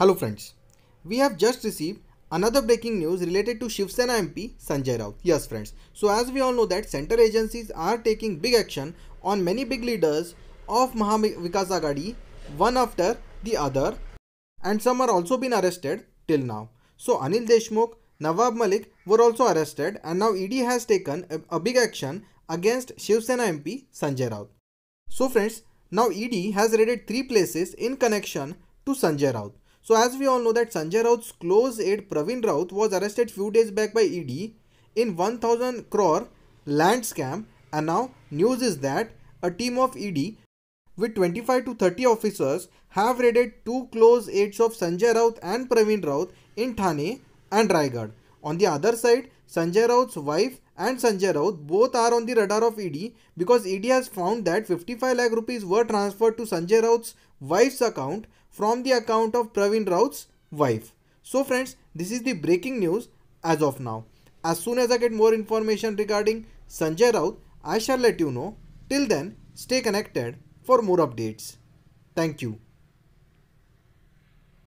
Hello friends, we have just received another breaking news related to Shiv Sena MP Sanjay Raut. Yes friends, so as we all know that center agencies are taking big action on many big leaders of Mahavikas Agadi one after the other and some are also been arrested till now. So Anil Deshmukh, Nawab Malik were also arrested and now ED has taken a, a big action against Shiv Sena MP Sanjay Raut. So friends, now ED has raided three places in connection to Sanjay Raut. So as we all know that Sanjay Raut's close aide Praveen Raut was arrested few days back by ED in 1000 crore land scam and now news is that a team of ED with 25 to 30 officers have raided two close aides of Sanjay Raut and Praveen Raut in Thane and Raigad. On the other side, Sanjay Raut's wife and Sanjay Raut both are on the radar of ED because ED has found that 55 lakh rupees were transferred to Sanjay Raut's wife's account from the account of Praveen Raut's wife. So friends, this is the breaking news as of now. As soon as I get more information regarding Sanjay Raut, I shall let you know. Till then, stay connected for more updates. Thank you.